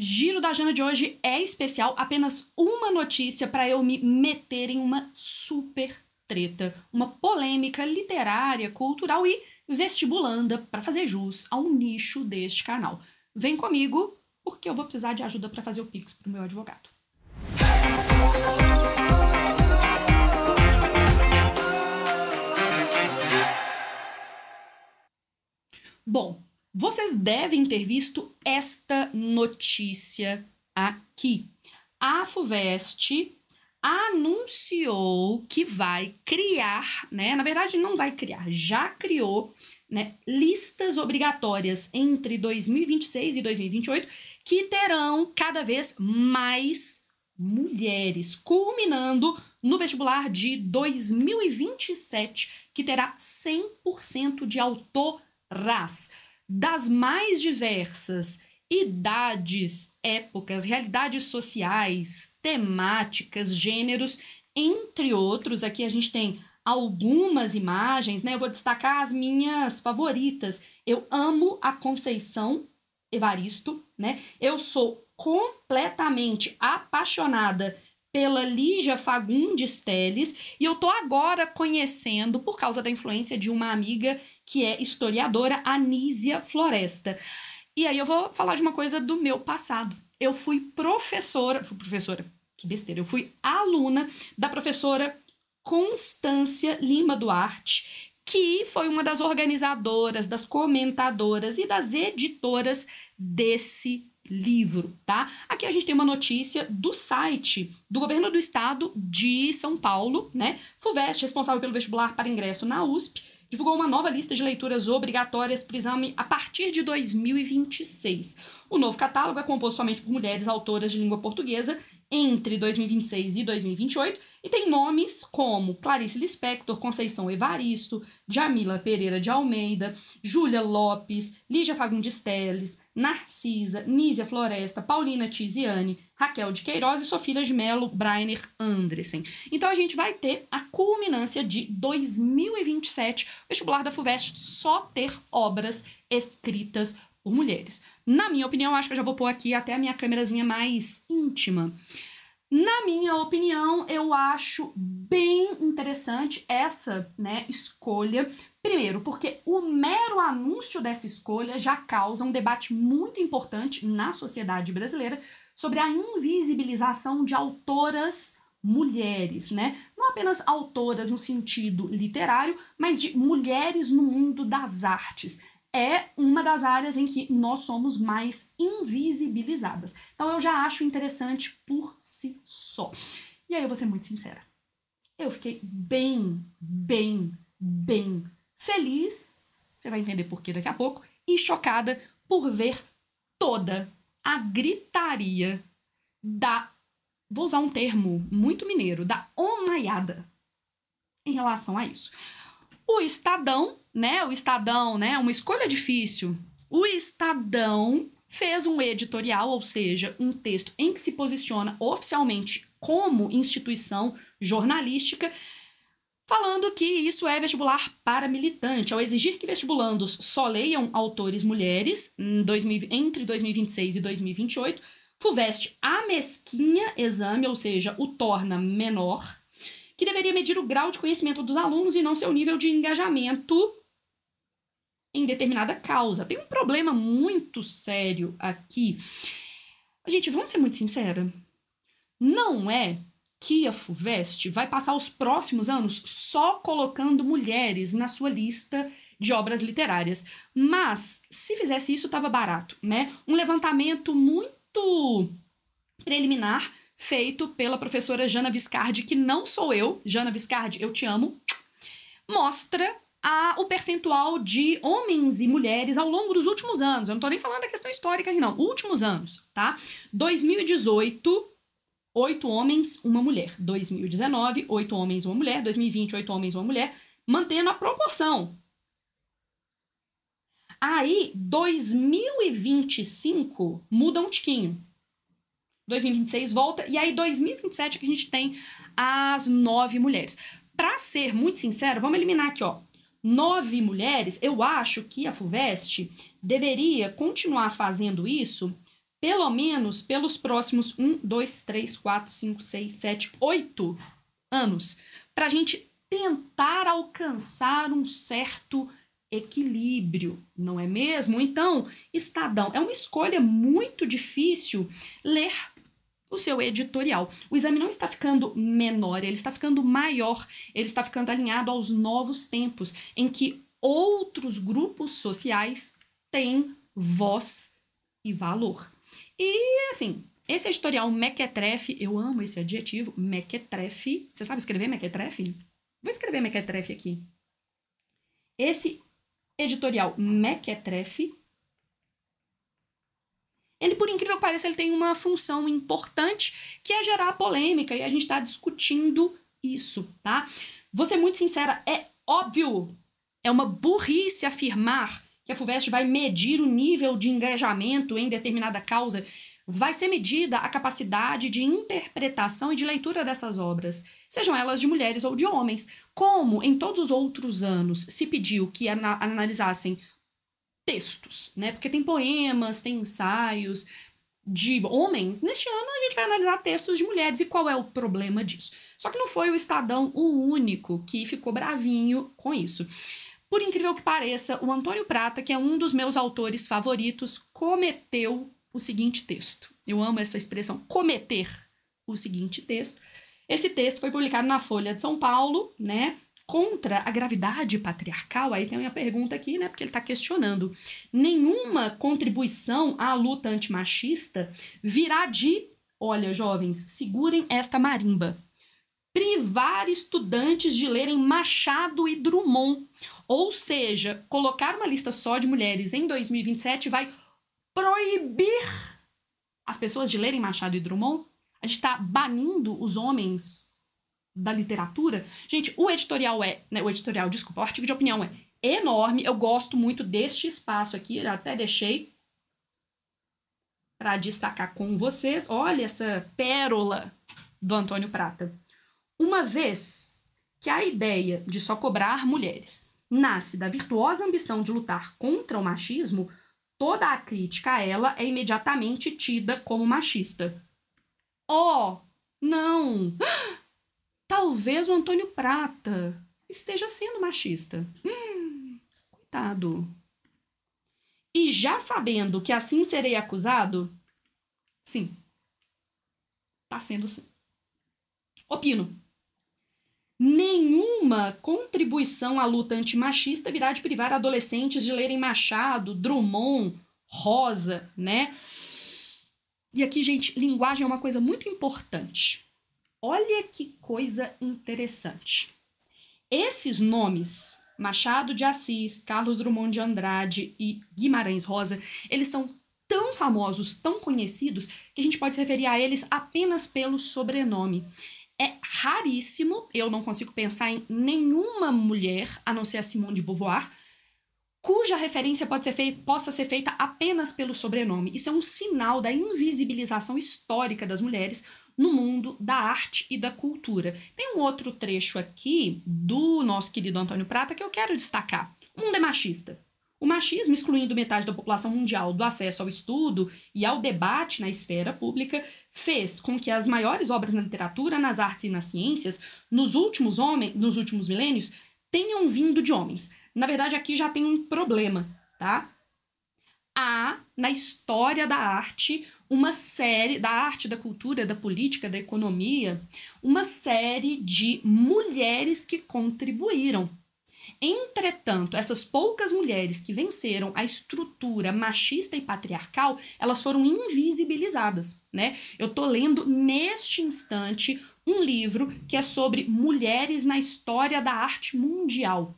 Giro da Jana de hoje é especial, apenas uma notícia para eu me meter em uma super treta, uma polêmica literária, cultural e vestibulanda para fazer jus ao nicho deste canal. Vem comigo, porque eu vou precisar de ajuda para fazer o pix pro meu advogado. Bom, vocês devem ter visto esta notícia aqui. A FUVEST anunciou que vai criar, né? Na verdade, não vai criar, já criou né, listas obrigatórias entre 2026 e 2028 que terão cada vez mais mulheres, culminando no vestibular de 2027, que terá 100% de autoras das mais diversas idades, épocas, realidades sociais, temáticas, gêneros, entre outros. Aqui a gente tem algumas imagens, né? Eu vou destacar as minhas favoritas. Eu amo a Conceição Evaristo, né? Eu sou completamente apaixonada pela Lígia Fagundes Teles, e eu tô agora conhecendo, por causa da influência de uma amiga que é historiadora, Anísia Floresta. E aí eu vou falar de uma coisa do meu passado. Eu fui professora, fui professora, que besteira, eu fui aluna da professora Constância Lima Duarte, que foi uma das organizadoras, das comentadoras e das editoras desse livro, tá? Aqui a gente tem uma notícia do site do governo do estado de São Paulo, né? FUVEST, responsável pelo vestibular para ingresso na USP, divulgou uma nova lista de leituras obrigatórias para o exame a partir de 2026. O novo catálogo é composto somente por mulheres autoras de língua portuguesa entre 2026 e 2028 e tem nomes como Clarice Lispector, Conceição Evaristo, Jamila Pereira de Almeida, Júlia Lopes, Lígia Fagundes Teles, Narcisa, Nízia Floresta, Paulina Tiziane, Raquel de Queiroz e Sofia de Mello, Brainer Andressen. Então a gente vai ter a culminância de 2027, o vestibular da FUVEST só ter obras escritas por mulheres. Na minha opinião, acho que eu já vou pôr aqui até a minha câmerazinha mais íntima. Na minha opinião, eu acho bem interessante essa né, escolha. Primeiro, porque o mero anúncio dessa escolha já causa um debate muito importante na sociedade brasileira sobre a invisibilização de autoras mulheres, né? Não apenas autoras no sentido literário, mas de mulheres no mundo das artes é uma das áreas em que nós somos mais invisibilizadas. Então eu já acho interessante por si só. E aí eu vou ser muito sincera. Eu fiquei bem, bem, bem feliz, você vai entender por que daqui a pouco, e chocada por ver toda a gritaria da vou usar um termo muito mineiro, da omaiada em relação a isso. O Estadão, né? O Estadão, né? Uma escolha difícil. O Estadão fez um editorial, ou seja, um texto em que se posiciona oficialmente como instituição jornalística, falando que isso é vestibular para militante, ao exigir que vestibulandos só leiam autores mulheres em 2000, entre 2026 e 2028. FUVEST a mesquinha exame, ou seja, o torna menor, que deveria medir o grau de conhecimento dos alunos e não seu nível de engajamento em determinada causa. Tem um problema muito sério aqui. Gente, vamos ser muito sincera. Não é que a FUVEST vai passar os próximos anos só colocando mulheres na sua lista de obras literárias. Mas, se fizesse isso, estava barato, né? Um levantamento muito preliminar feito pela professora Jana Viscardi, que não sou eu, Jana Viscardi, eu te amo, mostra a, o percentual de homens e mulheres ao longo dos últimos anos. Eu não tô nem falando da questão histórica aqui, não. Últimos anos, tá? 2018, oito homens, uma mulher. 2019, oito homens, uma mulher. 2020, oito homens, uma mulher. Mantendo a proporção. Aí, 2025, muda um tiquinho. 2026 volta, e aí 2027 é que a gente tem as nove mulheres. Para ser muito sincero, vamos eliminar aqui, ó. Nove mulheres, eu acho que a FUVEST deveria continuar fazendo isso pelo menos pelos próximos um dois três quatro cinco seis sete oito anos, para a gente tentar alcançar um certo equilíbrio, não é mesmo? Então, Estadão, é uma escolha muito difícil ler seu editorial. O exame não está ficando menor, ele está ficando maior, ele está ficando alinhado aos novos tempos em que outros grupos sociais têm voz e valor. E assim, esse editorial mequetrefe, eu amo esse adjetivo, mequetrefe. Você sabe escrever mequetrefe? Vou escrever mequetrefe aqui. Esse editorial mequetrefe ele, por incrível que pareça, ele tem uma função importante que é gerar polêmica e a gente está discutindo isso, tá? Vou ser muito sincera, é óbvio, é uma burrice afirmar que a FUVEST vai medir o nível de engajamento em determinada causa. Vai ser medida a capacidade de interpretação e de leitura dessas obras, sejam elas de mulheres ou de homens. Como em todos os outros anos se pediu que analisassem textos, né? Porque tem poemas, tem ensaios de homens. Neste ano a gente vai analisar textos de mulheres e qual é o problema disso. Só que não foi o Estadão o único que ficou bravinho com isso. Por incrível que pareça, o Antônio Prata, que é um dos meus autores favoritos, cometeu o seguinte texto. Eu amo essa expressão, cometer o seguinte texto. Esse texto foi publicado na Folha de São Paulo, né? contra a gravidade patriarcal, aí tem uma pergunta aqui, né? Porque ele está questionando. Nenhuma contribuição à luta antimachista virá de, olha, jovens, segurem esta marimba. Privar estudantes de lerem Machado e Drummond. Ou seja, colocar uma lista só de mulheres em 2027 vai proibir as pessoas de lerem Machado e Drummond. A gente está banindo os homens da literatura. Gente, o editorial é, né, o editorial, desculpa, o artigo de opinião é enorme. Eu gosto muito deste espaço aqui, eu até deixei para destacar com vocês. Olha essa pérola do Antônio Prata. Uma vez que a ideia de só cobrar mulheres nasce da virtuosa ambição de lutar contra o machismo, toda a crítica a ela é imediatamente tida como machista. Oh, não! Ah, Talvez o Antônio Prata esteja sendo machista. Hum, coitado. E já sabendo que assim serei acusado, sim. Tá sendo sim. Opino. Nenhuma contribuição à luta antimachista virá de privar adolescentes de lerem Machado, Drummond, Rosa, né? E aqui, gente, linguagem é uma coisa muito importante. Olha que coisa interessante. Esses nomes, Machado de Assis, Carlos Drummond de Andrade e Guimarães Rosa, eles são tão famosos, tão conhecidos, que a gente pode se referir a eles apenas pelo sobrenome. É raríssimo, eu não consigo pensar em nenhuma mulher, a não ser a Simone de Beauvoir, cuja referência pode ser feita, possa ser feita apenas pelo sobrenome. Isso é um sinal da invisibilização histórica das mulheres no mundo da arte e da cultura. Tem um outro trecho aqui do nosso querido Antônio Prata que eu quero destacar. O mundo é machista. O machismo, excluindo metade da população mundial do acesso ao estudo e ao debate na esfera pública, fez com que as maiores obras na literatura, nas artes e nas ciências, nos últimos, homen, nos últimos milênios, tenham vindo de homens. Na verdade, aqui já tem um problema, tá? há na história da arte uma série da arte, da cultura, da política, da economia, uma série de mulheres que contribuíram. Entretanto, essas poucas mulheres que venceram a estrutura machista e patriarcal, elas foram invisibilizadas, né? Eu tô lendo neste instante um livro que é sobre mulheres na história da arte mundial.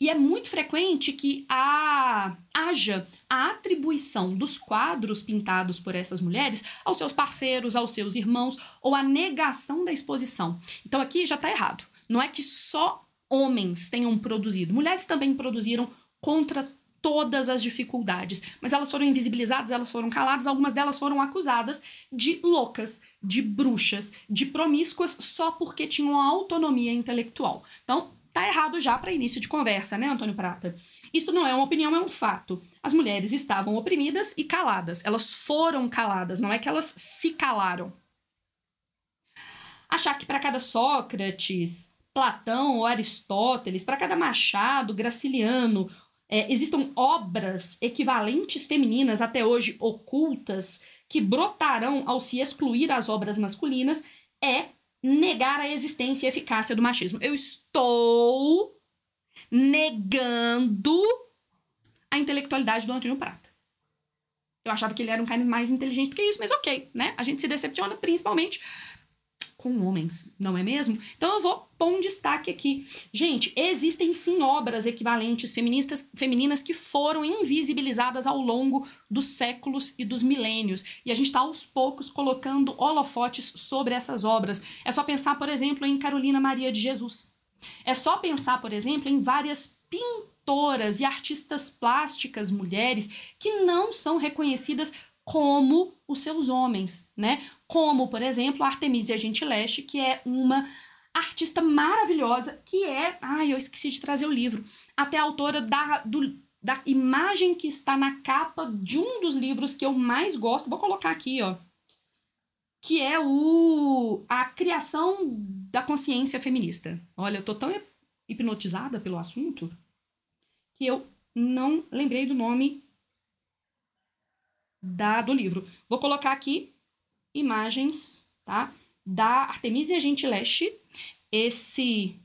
E é muito frequente que a, haja a atribuição dos quadros pintados por essas mulheres aos seus parceiros, aos seus irmãos, ou a negação da exposição. Então aqui já está errado. Não é que só homens tenham produzido, mulheres também produziram contra todas as dificuldades, mas elas foram invisibilizadas, elas foram caladas, algumas delas foram acusadas de loucas, de bruxas, de promíscuas só porque tinham autonomia intelectual. Então, tá errado já para início de conversa, né, Antônio Prata? Isso não é uma opinião, é um fato. As mulheres estavam oprimidas e caladas. Elas foram caladas, não é que elas se calaram. Achar que para cada Sócrates, Platão ou Aristóteles, para cada Machado, Graciliano, é, existam obras equivalentes femininas, até hoje ocultas, que brotarão ao se excluir as obras masculinas, é negar a existência e eficácia do machismo. Eu estou negando a intelectualidade do Antônio Prata. Eu achava que ele era um cara mais inteligente do que isso, mas ok, né? A gente se decepciona principalmente com homens, não é mesmo? Então eu vou põe um destaque aqui. Gente, existem sim obras equivalentes feministas, femininas que foram invisibilizadas ao longo dos séculos e dos milênios. E a gente está aos poucos colocando holofotes sobre essas obras. É só pensar, por exemplo, em Carolina Maria de Jesus. É só pensar, por exemplo, em várias pintoras e artistas plásticas mulheres que não são reconhecidas como os seus homens, né? Como, por exemplo, a Artemisia Gentileschi, que é uma artista maravilhosa, que é. Ai, eu esqueci de trazer o livro. Até autora da, do, da imagem que está na capa de um dos livros que eu mais gosto. Vou colocar aqui, ó. Que é o A Criação da Consciência Feminista. Olha, eu tô tão hipnotizada pelo assunto que eu não lembrei do nome da, do livro. Vou colocar aqui imagens, tá? da Artemisia Gentileschi, esse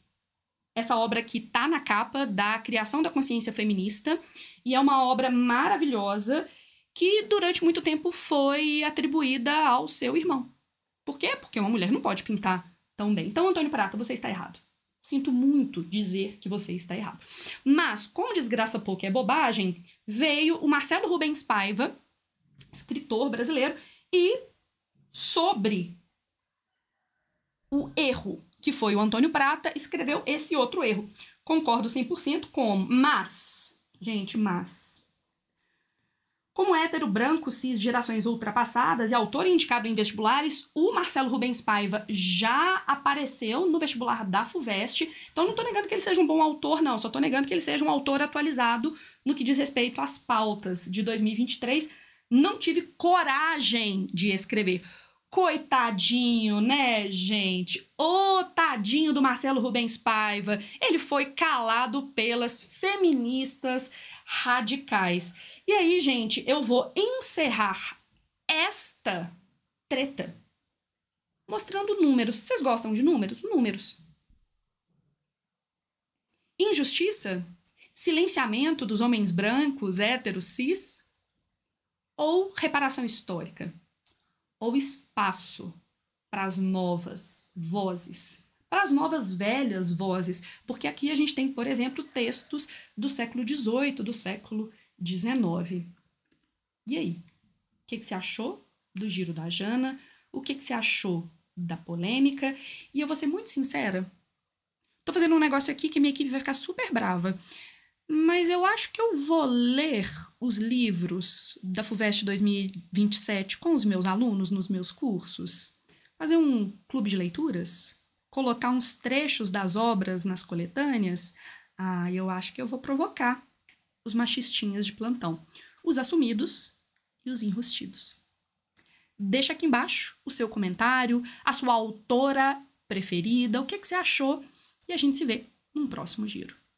essa obra que está na capa da Criação da Consciência Feminista e é uma obra maravilhosa que durante muito tempo foi atribuída ao seu irmão. Por quê? Porque uma mulher não pode pintar tão bem. Então, Antônio Prata, você está errado. Sinto muito dizer que você está errado. Mas, como desgraça pouco é bobagem, veio o Marcelo Rubens Paiva, escritor brasileiro, e sobre o erro, que foi o Antônio Prata, escreveu esse outro erro. Concordo 100% com, mas, gente, mas. Como hétero branco, cis, gerações ultrapassadas e autor indicado em vestibulares, o Marcelo Rubens Paiva já apareceu no vestibular da FUVEST. Então não tô negando que ele seja um bom autor, não. Só tô negando que ele seja um autor atualizado no que diz respeito às pautas de 2023. Não tive coragem de escrever. Coitadinho, né, gente? Ô, oh, tadinho do Marcelo Rubens Paiva. Ele foi calado pelas feministas radicais. E aí, gente, eu vou encerrar esta treta mostrando números. Vocês gostam de números? Números. Injustiça? Silenciamento dos homens brancos, héteros, cis? Ou reparação histórica? ou espaço para as novas vozes, para as novas velhas vozes, porque aqui a gente tem, por exemplo, textos do século XVIII, do século XIX. E aí? O que, que você achou do giro da Jana? O que, que você achou da polêmica? E eu vou ser muito sincera, Estou fazendo um negócio aqui que minha equipe vai ficar super brava mas eu acho que eu vou ler os livros da FUVEST 2027 com os meus alunos nos meus cursos, fazer um clube de leituras, colocar uns trechos das obras nas coletâneas. Ah, eu acho que eu vou provocar os machistinhas de plantão, os assumidos e os enrustidos. Deixa aqui embaixo o seu comentário, a sua autora preferida, o que, que você achou, e a gente se vê num próximo giro.